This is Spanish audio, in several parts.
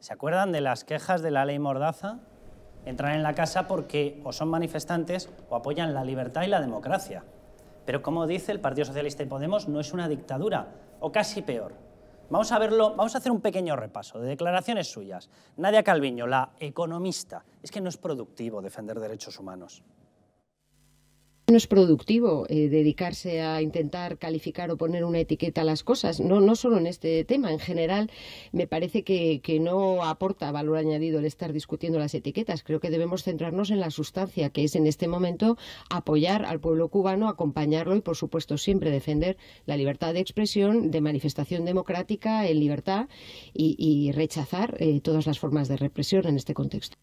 ¿Se acuerdan de las quejas de la ley Mordaza? Entran en la casa porque o son manifestantes o apoyan la libertad y la democracia. Pero como dice el Partido Socialista y Podemos, no es una dictadura, o casi peor. Vamos a verlo, vamos a hacer un pequeño repaso de declaraciones suyas. Nadia Calviño, la economista, es que no es productivo defender derechos humanos no es productivo eh, dedicarse a intentar calificar o poner una etiqueta a las cosas, no, no solo en este tema, en general me parece que, no aporta valor añadido el estar discutiendo las etiquetas, creo que debemos centrarnos en la sustancia, que es en este momento apoyar al pueblo cubano, acompañarlo y por supuesto siempre defender la libertad de expresión, de manifestación democrática en libertad y, rechazar eh, todas las formas de represión en este contexto.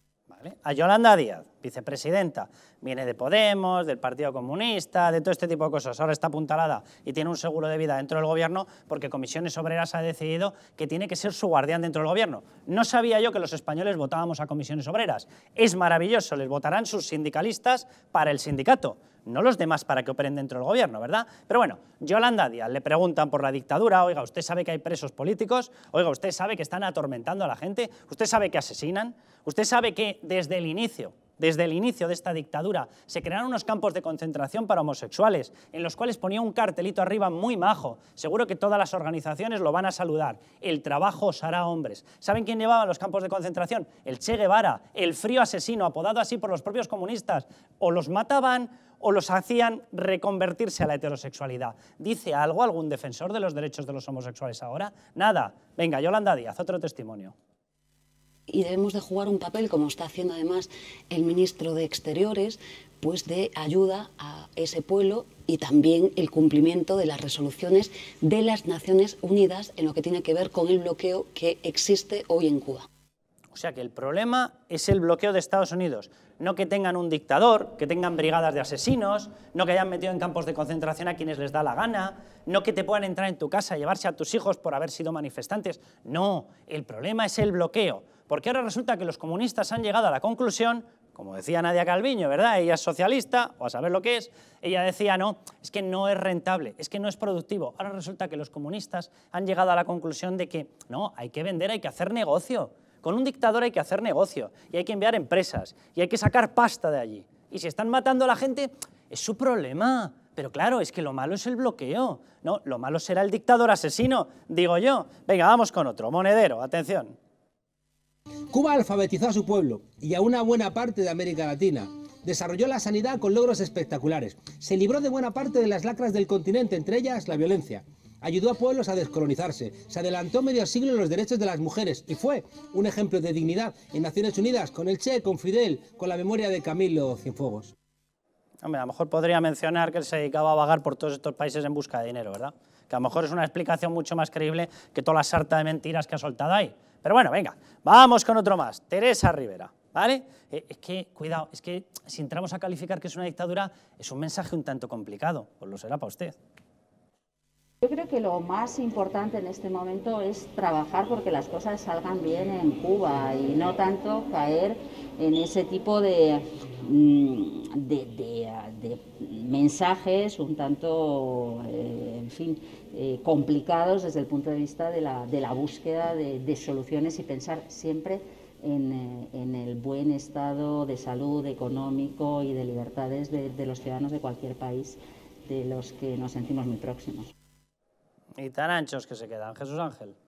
A Yolanda Díaz vicepresidenta viene de Podemos, del Partido Comunista, de todo este tipo de cosas. Ahora está apuntalada y tiene un seguro de vida dentro del gobierno porque Comisiones Obreras ha decidido que tiene que ser su guardián dentro del gobierno. No sabía yo que los españoles votábamos a Comisiones Obreras. Es maravilloso, les votarán sus sindicalistas para el sindicato no los demás para que operen dentro del gobierno, ¿verdad? Pero bueno, Yolanda Díaz le preguntan por la dictadura, oiga, usted sabe que hay presos políticos, oiga, usted sabe que están atormentando a la gente, usted sabe que asesinan, usted sabe que desde el inicio desde el inicio de esta dictadura se crearon unos campos de concentración para homosexuales, en los cuales ponía un cartelito arriba muy majo. Seguro que todas las organizaciones lo van a saludar. El trabajo os hará hombres. ¿Saben quién llevaba los campos de concentración? El Che Guevara, el frío asesino, apodado así por los propios comunistas. O los mataban o los hacían reconvertirse a la heterosexualidad. ¿Dice algo algún defensor de los derechos de los homosexuales ahora? Nada. Venga, Yolanda Díaz, otro testimonio y debemos de jugar un papel, como está haciendo además el ministro de Exteriores, pues de ayuda a ese pueblo y también el cumplimiento de las resoluciones de las Naciones Unidas en lo que tiene que ver con el bloqueo que existe hoy en Cuba. O sea que el problema es el bloqueo de Estados Unidos, no que tengan un dictador, que tengan brigadas de asesinos, no que hayan metido en campos de concentración a quienes les da la gana, no que te puedan entrar en tu casa y llevarse a tus hijos por haber sido manifestantes. No, el problema es el bloqueo porque ahora resulta que los comunistas han llegado a la conclusión, como decía Nadia Calviño, ¿verdad? Ella es socialista, o a saber lo que es, ella decía, no, es que no es rentable, es que no es productivo. Ahora resulta que los comunistas han llegado a la conclusión de que, no, hay que vender, hay que hacer negocio. Con un dictador hay que hacer negocio, y hay que enviar empresas, y hay que sacar pasta de allí. Y si están matando a la gente, es su problema. Pero claro, es que lo malo es el bloqueo. No, lo malo será el dictador asesino, digo yo. Venga, vamos con otro. Monedero, atención. Cuba alfabetizó a su pueblo y a una buena parte de América Latina. Desarrolló la sanidad con logros espectaculares. Se libró de buena parte de las lacras del continente, entre ellas la violencia. Ayudó a pueblos a descolonizarse. Se adelantó medio siglo en los derechos de las mujeres y fue un ejemplo de dignidad en Naciones Unidas, con el Che, con Fidel, con la memoria de Camilo Cienfuegos. Hombre, a lo mejor podría mencionar que él se dedicaba a vagar por todos estos países en busca de dinero, ¿verdad? que a lo mejor es una explicación mucho más creíble que toda la sarta de mentiras que ha soltado ahí. Pero bueno, venga, vamos con otro más. Teresa Rivera, ¿vale? Eh, es que, cuidado, es que si entramos a calificar que es una dictadura, es un mensaje un tanto complicado, pues lo será para usted. Yo creo que lo más importante en este momento es trabajar porque las cosas salgan bien en Cuba y no tanto caer en ese tipo de, mm, mensajes un tanto, eh, en fin, eh, complicados desde el punto de vista de la, búsqueda de soluciones y pensar siempre eh, en, el buen estado de salud económico y de libertades de los ciudadanos de cualquier país de los que nos sentimos muy próximos. Y tan anchos que se quedan, Jesús Ángel.